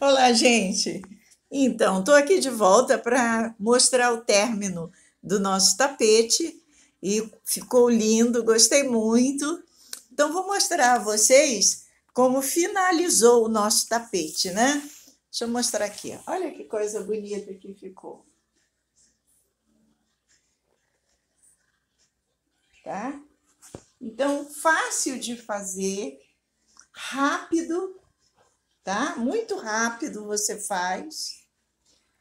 Olá, gente! Então, estou aqui de volta para mostrar o término do nosso tapete e ficou lindo, gostei muito. Então, vou mostrar a vocês como finalizou o nosso tapete, né? Deixa eu mostrar aqui. Olha que coisa bonita que ficou. Tá? Então, fácil de fazer, rápido tá? Muito rápido você faz.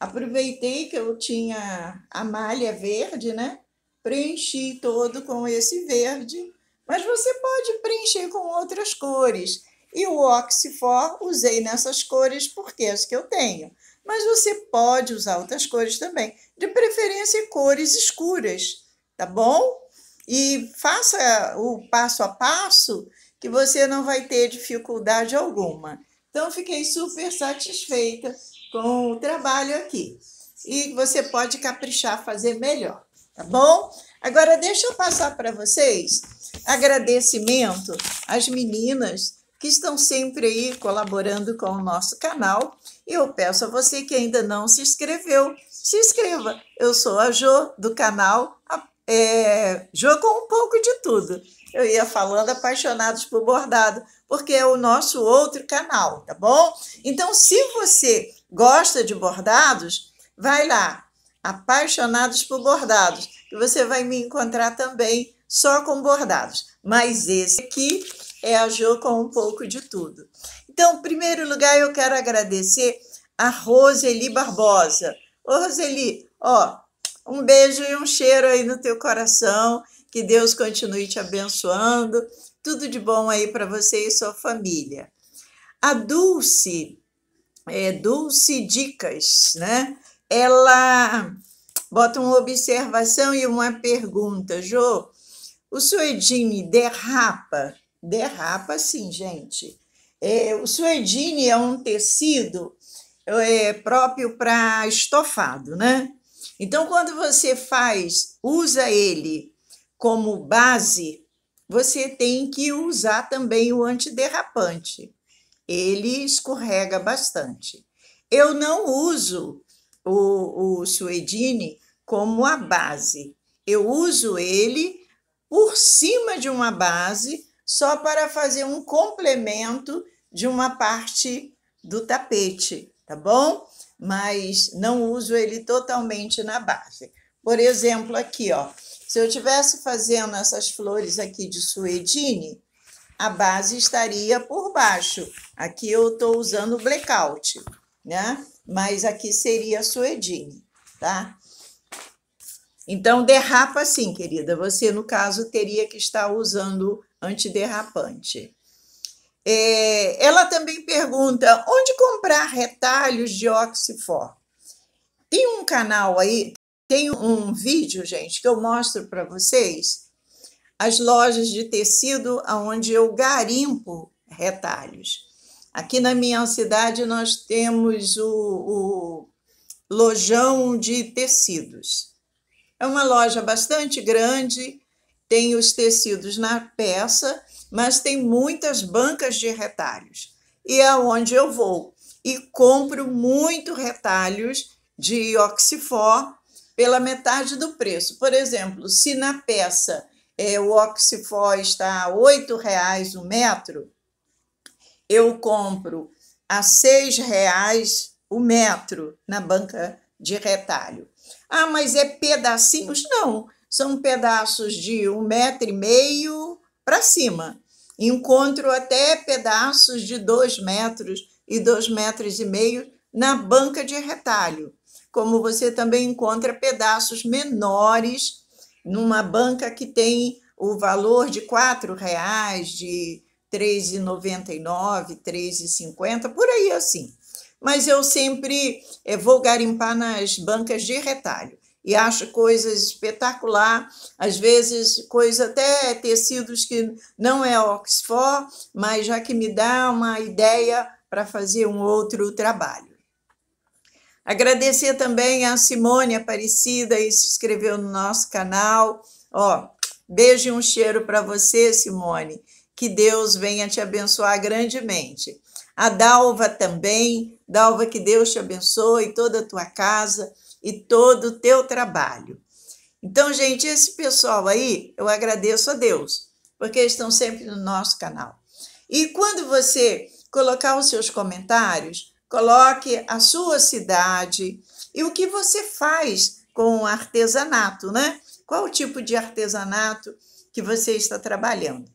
Aproveitei que eu tinha a malha verde, né? Preenchi todo com esse verde, mas você pode preencher com outras cores. E o Oxifor usei nessas cores porque é as que eu tenho. Mas você pode usar outras cores também, de preferência cores escuras, tá bom? E faça o passo a passo que você não vai ter dificuldade alguma. Então, fiquei super satisfeita com o trabalho aqui. E você pode caprichar, fazer melhor, tá bom? Agora, deixa eu passar para vocês agradecimento às meninas que estão sempre aí colaborando com o nosso canal. e Eu peço a você que ainda não se inscreveu, se inscreva. Eu sou a Jo, do canal é, jogou um pouco de tudo. Eu ia falando apaixonados por bordado, porque é o nosso outro canal, tá bom? Então, se você gosta de bordados, vai lá, apaixonados por bordados, que você vai me encontrar também só com bordados. Mas esse aqui é a Jô com um pouco de tudo. Então, em primeiro lugar, eu quero agradecer a Roseli Barbosa. Ô, Roseli, ó, um beijo e um cheiro aí no teu coração. Que Deus continue te abençoando. Tudo de bom aí para você e sua família. A Dulce, é, Dulce Dicas, né? Ela bota uma observação e uma pergunta. Jô, o Suedine derrapa? Derrapa sim, gente. É, o Suedine é um tecido é, próprio para estofado, né? Então, quando você faz, usa ele como base, você tem que usar também o antiderrapante. Ele escorrega bastante. Eu não uso o, o suedine como a base. Eu uso ele por cima de uma base só para fazer um complemento de uma parte do tapete, tá bom? mas não uso ele totalmente na base. Por exemplo, aqui, ó, se eu estivesse fazendo essas flores aqui de suedine, a base estaria por baixo. Aqui eu estou usando blackout, né? Mas aqui seria a suedine, tá? Então, derrapa sim, querida. Você, no caso, teria que estar usando antiderrapante. É, ela também pergunta onde comprar retalhos de oxifor. Tem um canal aí, tem um vídeo, gente, que eu mostro para vocês as lojas de tecido onde eu garimpo retalhos. Aqui na minha cidade nós temos o, o lojão de tecidos. É uma loja bastante grande, tem os tecidos na peça mas tem muitas bancas de retalhos. E é onde eu vou e compro muito retalhos de Oxifor pela metade do preço. Por exemplo, se na peça é, o Oxifor está a R$ reais o metro, eu compro a R$ reais o metro na banca de retalho. Ah, mas é pedacinhos? Não, são pedaços de um metro e meio para cima. Encontro até pedaços de dois metros e dois metros e meio na banca de retalho, como você também encontra pedaços menores numa banca que tem o valor de R$ reais, de R$ 3,99, R$ 3,50, por aí assim. Mas eu sempre eh, vou garimpar nas bancas de retalho e acha coisas espetacular, às vezes coisas até tecidos que não é Oxford, mas já que me dá uma ideia para fazer um outro trabalho. Agradecer também a Simone Aparecida que se inscreveu no nosso canal. Ó, beijo e um cheiro para você, Simone. Que Deus venha te abençoar grandemente. A Dalva também. Dalva, que Deus te abençoe, toda a tua casa e todo o teu trabalho. Então, gente, esse pessoal aí, eu agradeço a Deus, porque eles estão sempre no nosso canal. E quando você colocar os seus comentários, coloque a sua cidade e o que você faz com o artesanato, né? Qual o tipo de artesanato que você está trabalhando?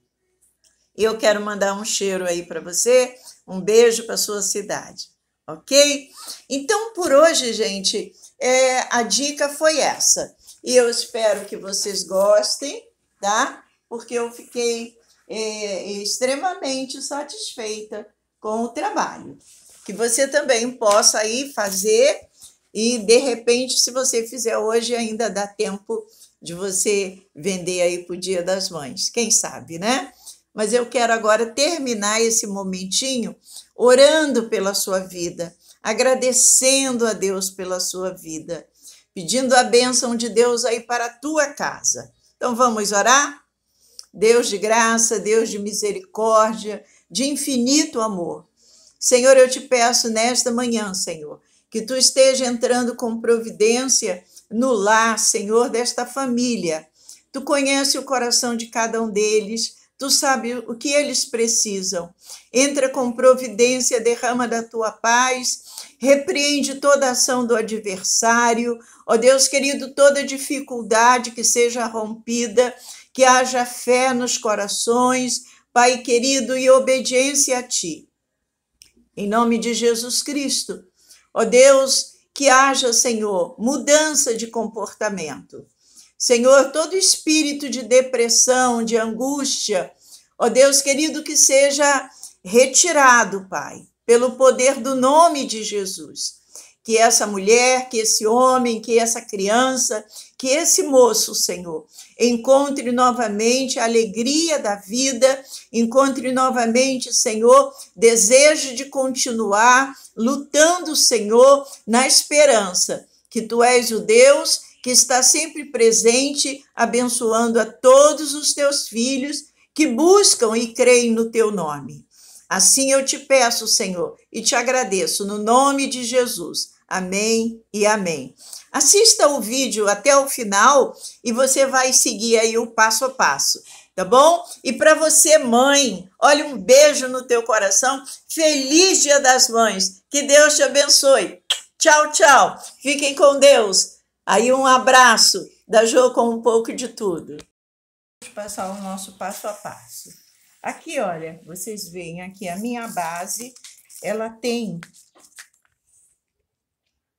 Eu quero mandar um cheiro aí para você, um beijo para sua cidade, ok? Então, por hoje, gente, é, a dica foi essa. E eu espero que vocês gostem, tá? Porque eu fiquei é, extremamente satisfeita com o trabalho. Que você também possa aí fazer e de repente, se você fizer hoje, ainda dá tempo de você vender aí para o Dia das Mães. Quem sabe, né? Mas eu quero agora terminar esse momentinho orando pela sua vida, agradecendo a Deus pela sua vida, pedindo a bênção de Deus aí para a tua casa. Então vamos orar? Deus de graça, Deus de misericórdia, de infinito amor. Senhor, eu te peço nesta manhã, Senhor, que tu esteja entrando com providência no lar, Senhor, desta família. Tu conhece o coração de cada um deles, tu sabe o que eles precisam. Entra com providência, derrama da tua paz Repreende toda ação do adversário. Ó Deus querido, toda dificuldade que seja rompida, que haja fé nos corações, Pai querido, e obediência a Ti. Em nome de Jesus Cristo, ó Deus, que haja, Senhor, mudança de comportamento. Senhor, todo espírito de depressão, de angústia, ó Deus querido, que seja retirado, Pai pelo poder do nome de Jesus. Que essa mulher, que esse homem, que essa criança, que esse moço, Senhor, encontre novamente a alegria da vida, encontre novamente, Senhor, desejo de continuar lutando, Senhor, na esperança que tu és o Deus que está sempre presente, abençoando a todos os teus filhos que buscam e creem no teu nome. Assim eu te peço, Senhor, e te agradeço no nome de Jesus. Amém e amém. Assista o vídeo até o final e você vai seguir aí o passo a passo, tá bom? E para você, mãe, olha um beijo no teu coração. Feliz Dia das Mães. Que Deus te abençoe. Tchau, tchau. Fiquem com Deus. Aí um abraço da Jo com um pouco de tudo. Vamos passar o nosso passo a passo. Aqui, olha, vocês veem aqui a minha base, ela tem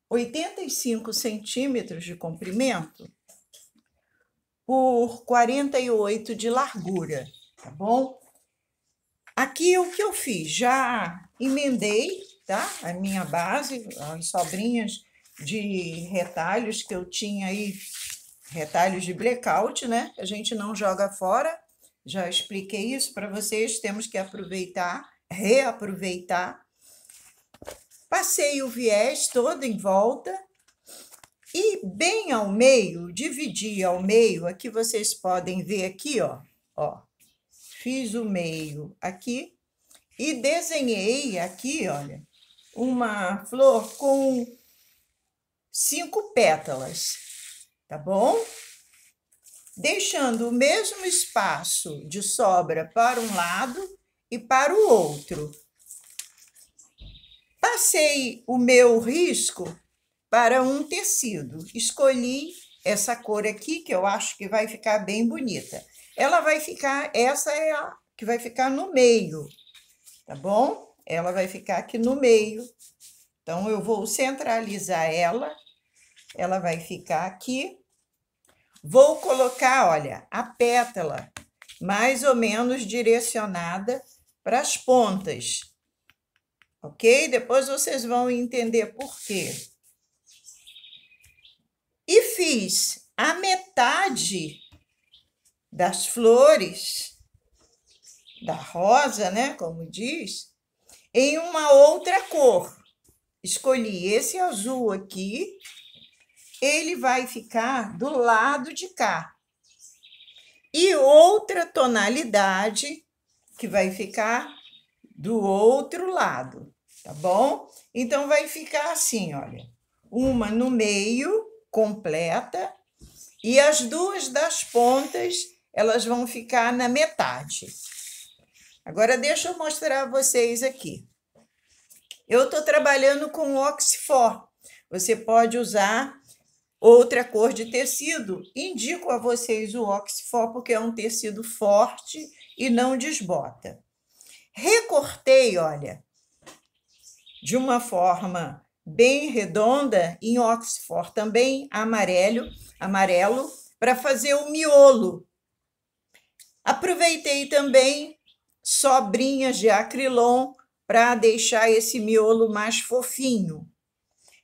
85 centímetros de comprimento por 48 de largura, tá bom? Aqui o que eu fiz? Já emendei, tá? A minha base, as sobrinhas de retalhos que eu tinha aí, retalhos de blackout, né? A gente não joga fora. Já expliquei isso para vocês, temos que aproveitar, reaproveitar. Passei o viés todo em volta e bem ao meio, dividi ao meio, aqui vocês podem ver aqui, ó, ó. Fiz o meio aqui e desenhei aqui, olha, uma flor com cinco pétalas, tá bom? deixando o mesmo espaço de sobra para um lado e para o outro. Passei o meu risco para um tecido. Escolhi essa cor aqui, que eu acho que vai ficar bem bonita. Ela vai ficar, essa é a que vai ficar no meio, tá bom? Ela vai ficar aqui no meio. Então, eu vou centralizar ela. Ela vai ficar aqui Vou colocar, olha, a pétala mais ou menos direcionada para as pontas, ok? Depois vocês vão entender por quê. E fiz a metade das flores, da rosa, né? Como diz, em uma outra cor. Escolhi esse azul aqui ele vai ficar do lado de cá. E outra tonalidade que vai ficar do outro lado, tá bom? Então, vai ficar assim, olha. Uma no meio, completa, e as duas das pontas, elas vão ficar na metade. Agora, deixa eu mostrar a vocês aqui. Eu estou trabalhando com oxifó. Você pode usar Outra cor de tecido, indico a vocês o oxfor, porque é um tecido forte e não desbota. Recortei, olha, de uma forma bem redonda, em oxfor também, amarelo, amarelo para fazer o miolo. Aproveitei também sobrinhas de acrilon para deixar esse miolo mais fofinho.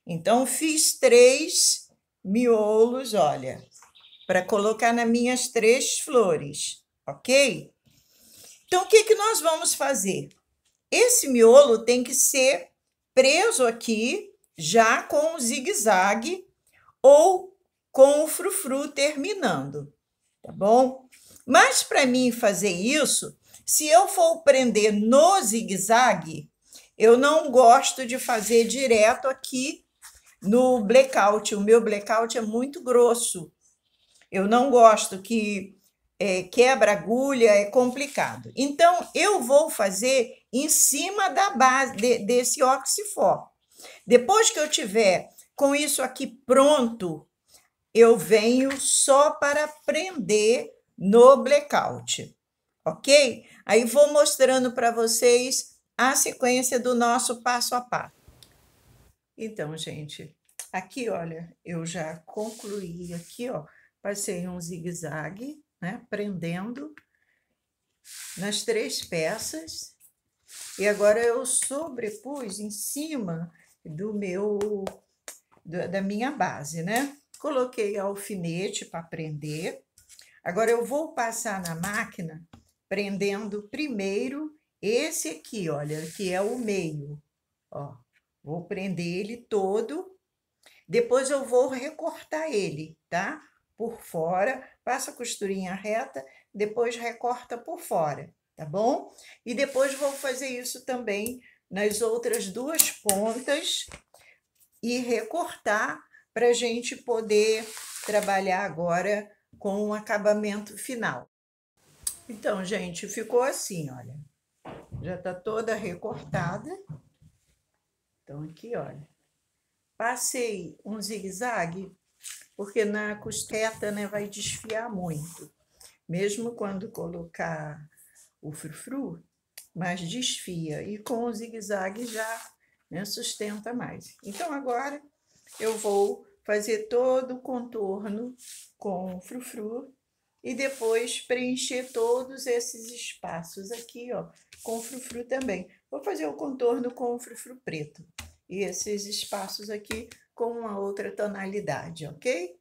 Então, fiz três miolos, olha, para colocar nas minhas três flores, ok? Então, o que, que nós vamos fazer? Esse miolo tem que ser preso aqui, já com o zigue-zague ou com o frufru terminando, tá bom? Mas para mim fazer isso, se eu for prender no zigue-zague, eu não gosto de fazer direto aqui no blackout. O meu blackout é muito grosso. Eu não gosto que é, quebra agulha, é complicado. Então, eu vou fazer em cima da base de, desse oxifó. Depois que eu tiver com isso aqui pronto, eu venho só para prender no blackout, ok? Aí vou mostrando para vocês a sequência do nosso passo a passo. Então, gente, aqui, olha, eu já concluí aqui, ó, passei um zigue-zague, né, prendendo nas três peças. E agora eu sobrepus em cima do meu, da minha base, né? Coloquei alfinete para prender. Agora eu vou passar na máquina prendendo primeiro esse aqui, olha, que é o meio, ó. Vou prender ele todo. Depois eu vou recortar ele, tá? Por fora, passa a costurinha reta, depois recorta por fora, tá bom? E depois vou fazer isso também nas outras duas pontas e recortar para a gente poder trabalhar agora com o um acabamento final. Então, gente, ficou assim, olha. Já está toda recortada. Então, aqui, olha. Passei um zigue-zague, porque na costeta né, vai desfiar muito. Mesmo quando colocar o frufru, mas desfia. E com o zigue-zague já né, sustenta mais. Então, agora eu vou fazer todo o contorno com o frufru e depois preencher todos esses espaços aqui, ó, com frufru também. Vou fazer o contorno com o frufru preto e esses espaços aqui com uma outra tonalidade, ok?